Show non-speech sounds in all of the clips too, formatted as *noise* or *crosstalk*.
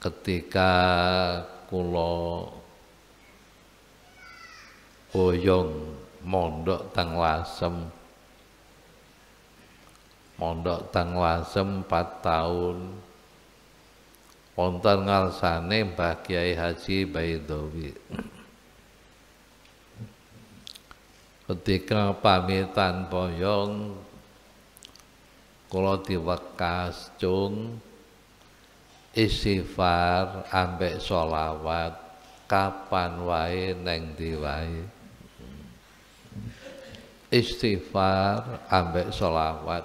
ketika kulo boyong mondok tang lasem mondok tang lasem 4 tahun wonten ngarsane Mbah Kiai Haji Baidowi ketika pamitan boyong kulo diwekas cung istighfar ambek solawat kapan wae neng di wae istighfar ambek solawat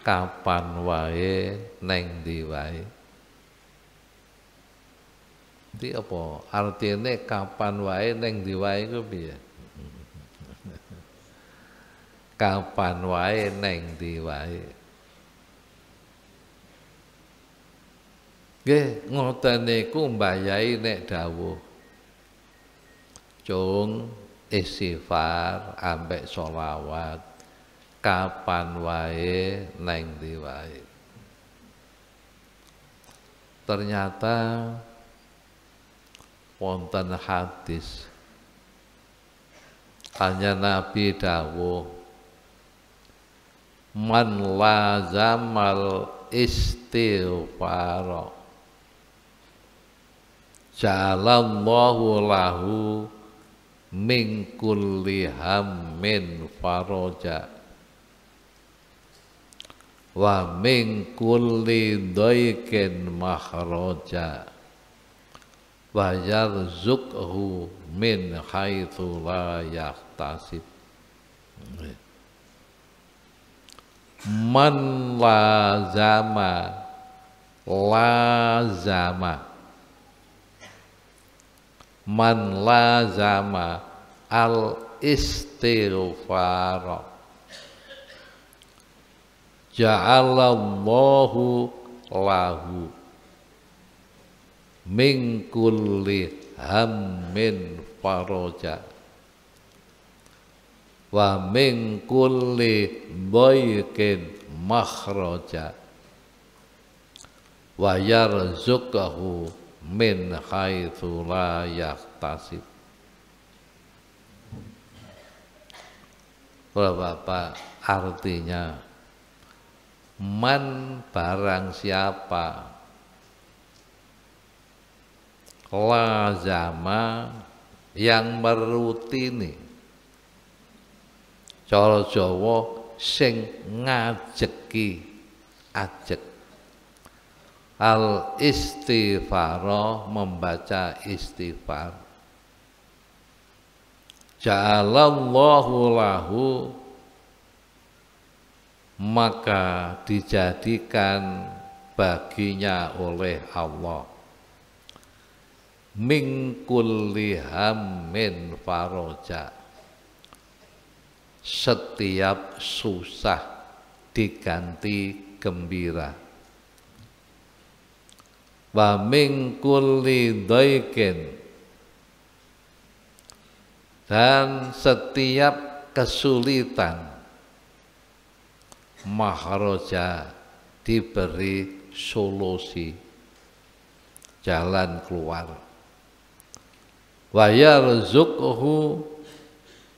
kapan wae neng di wae Di apa? Artinya kapan wae neng di wae biya Kapan wae neng di Nggih, ngoten niku Mbah Yai nek dawuh. Cung istighfar ambek sholawat kapan wae neng di wae. Ternyata wonten hadis hanya Nabi dawuh man lazamal istighfar Ja'alallahu lahu min kulli hammin faraja wa min kulli dhaikin makhraja wa yarzuqhu min haitsu la yahtasib man lazama lazama man lazama al istighfar ja'alallahu lahu min kulli hammin faraja wa min kulli dhayqin makhraja wa yarzukahu min haitsu la yahtasib. Bapak artinya man barang siapa lazama yang merutini cara Jawa sing ngajeki ajek al istighfaro membaca istighfar ja'alallahu lahu maka dijadikan baginya oleh Allah mingkulli min faroja setiap susah diganti gembira wa min kulli daikin dan setiap kesulitan mahroja diberi solusi jalan keluar wa yarzuqhu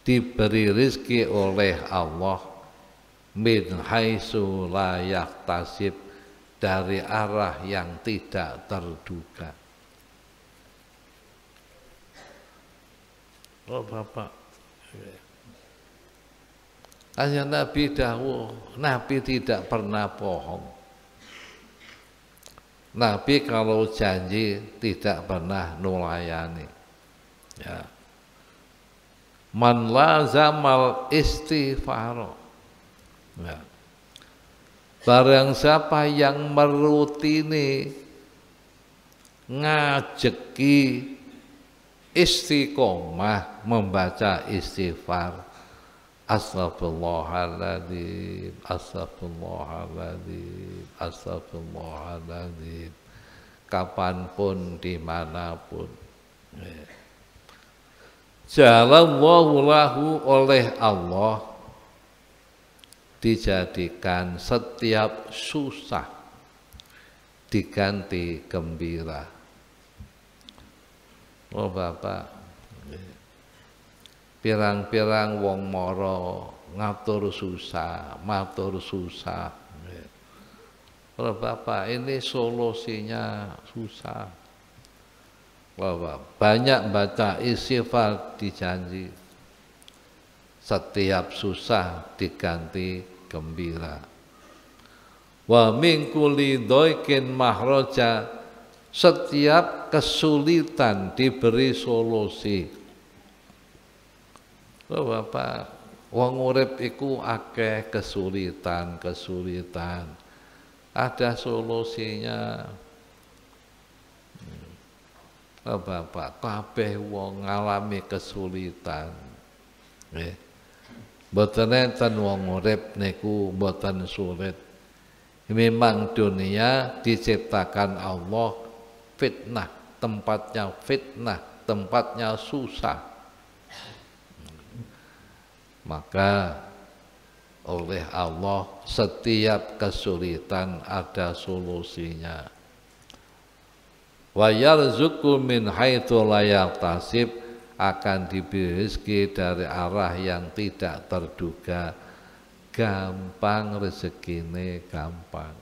diberi rizki oleh Allah min haisu layak tasib dari arah yang tidak terduga. Oh Bapak, hanya Nabi Dawuh, Nabi tidak pernah bohong. Nabi kalau janji tidak pernah nulayani. Ya. Man lazamal istighfaro. Ya. Barang siapa yang merutini ngajeki istiqomah membaca istighfar Astagfirullahaladzim, astagfirullahaladzim, astagfirullahaladzim Kapanpun, dimanapun Jalallahu lahu oleh Allah dijadikan setiap susah diganti gembira. Oh Bapak, pirang-pirang wong moro ngatur susah, matur susah. Oh Bapak, ini solusinya susah. Bapak, banyak baca istighfar dijanji setiap susah diganti gembira. Wa mingkuli doikin mahroja, setiap kesulitan diberi solusi. Oh Bapak, wong urip iku akeh kesulitan-kesulitan. Ada solusinya. Oh Bapak, kabeh wong ngalami kesulitan. Eh. Botenetan wong urip niku boten sulit. Memang dunia diciptakan Allah fitnah, tempatnya fitnah, tempatnya susah. Maka oleh Allah setiap kesulitan ada solusinya. Wa zukumin min haitsu la yahtasib akan diberi dari arah yang tidak terduga gampang rezekine gampang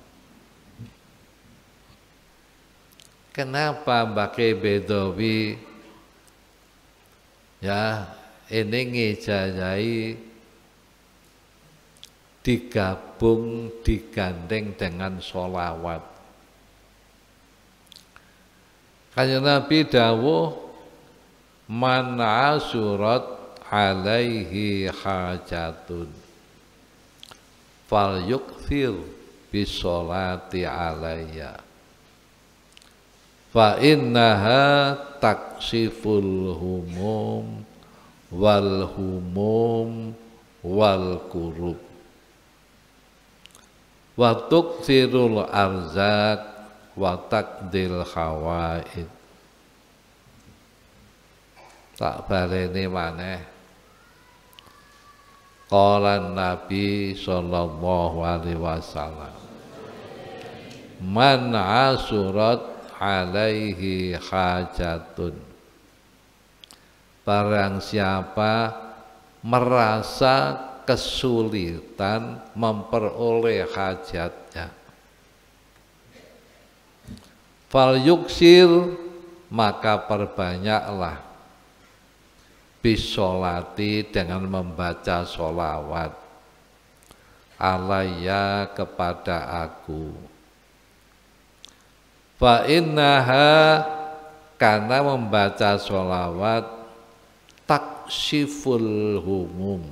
kenapa pakai Bedowi ya ini ngejajai digabung digandeng dengan sholawat Kanya Nabi dawuh man asurat alaihi hajatun fal yukfir bisolati alaiya fa innaha taksiful humum wal humum wal kurub wa tuksirul arzak wa takdil khawaid tak baleni maneh Qala Nabi sallallahu alaihi wasallam Man asurat alaihi hajatun Barang siapa merasa kesulitan memperoleh hajatnya Fal yuksir maka perbanyaklah bisolati dengan membaca solawat alaya kepada aku fa innaha karena membaca solawat taksiful humum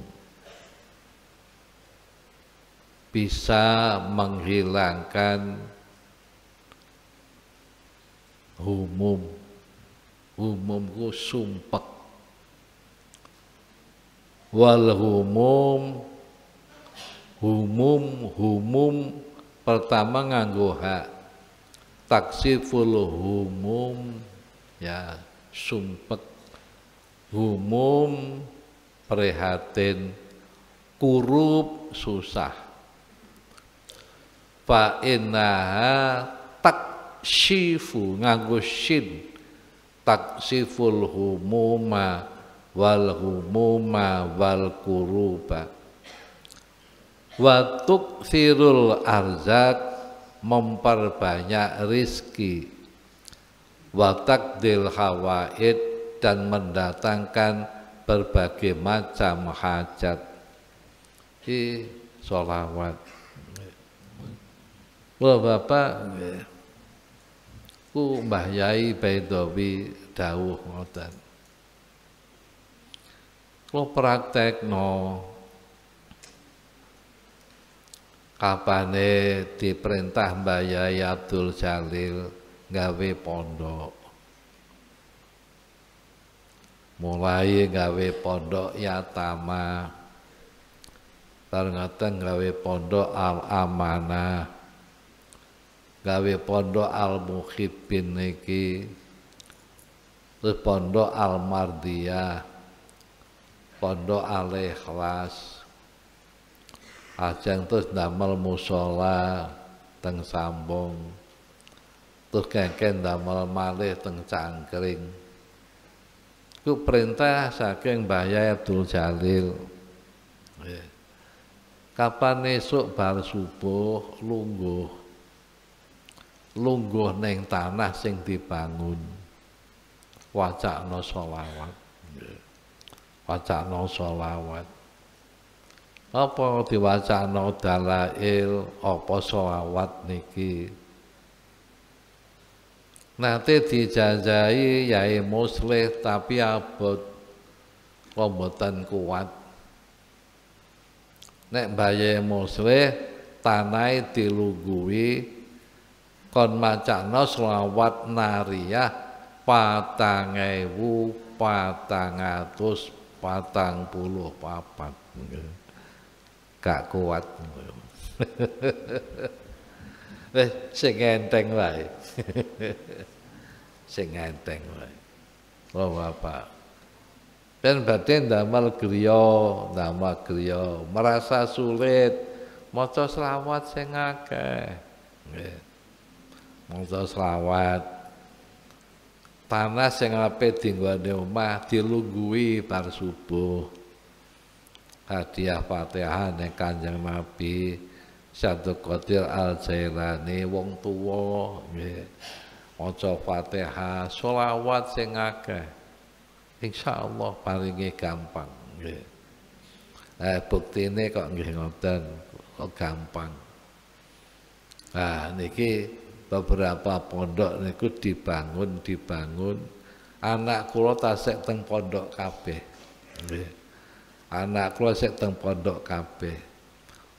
bisa menghilangkan humum humumku sumpek wal humum humum humum pertama nganggo ha taksiful humum ya sumpek humum prihatin kurup susah fa inna taksyifu nganggo shin taksiful humuma wal humuma wal kuruba watuk arzak memperbanyak rizki watak dil hawaid dan mendatangkan berbagai macam hajat di sholawat bapak Bapak ku Mbah Yai Baidowi dawuh ngoten kalau praktek no kapane diperintah Mbak Yai Abdul Jalil gawe pondok. Mulai gawe pondok Yatama. Ternyata gawe pondok Al-Amanah. Gawe pondok Al-Mukhibin niki. Terus pondok Al-Mardiyah pondok ale ikhlas ajang terus damel musola teng sambung terus kengken damel malih teng cangkring ku perintah saking bahaya Yai Abdul Jalil eh, kapan esok bar subuh lungguh lungguh neng tanah sing dibangun wajak no solawat yeah wacana sholawat apa diwacana dalail apa sholawat niki nanti dijajahi yai muslih tapi abot komboten kuat nek baye muslih tanai dilungguhi kon macana selawat nariyah patangewu, patangatus patang puluh papat gitu. gak kuat wis *laughs* eh, sing enteng wae *laughs* sing enteng wae oh apa dan batin damal griya nama griya merasa sulit maca selawat sing akeh nggih selawat tanah sing ape dinggone omah dilungguhi bar subuh hadiah Fatihah ning Kanjeng Nabi Syadul Qadir Al Jailani wong tuwa nggih maca Fatihah selawat sing akeh insyaallah paringi gampang nggih eh buktine kok nggih ngoten kok gampang nah niki beberapa pondok niku dibangun dibangun anak kula tasik teng pondok kabeh anak kula sik teng pondok kabeh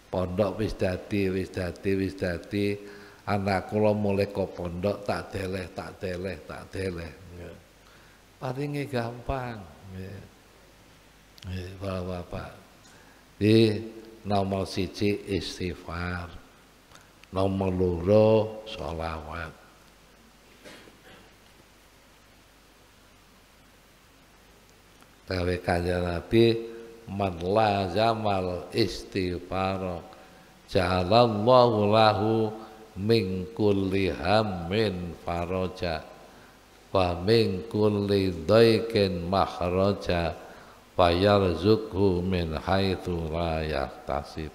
pondok wis dadi wis dadi wis dadi anak kula mulai ke pondok tak deleh tak deleh tak deleh paringi gampang nggih bapak-bapak di nomor siji istighfar nomor loro sholawat Dawe kanjeng Nabi man jamal istighfar jalallahu lahu mingkul hammin faroja wa min daikin dhaikin Bayar zukhu min haitsu la yahtasib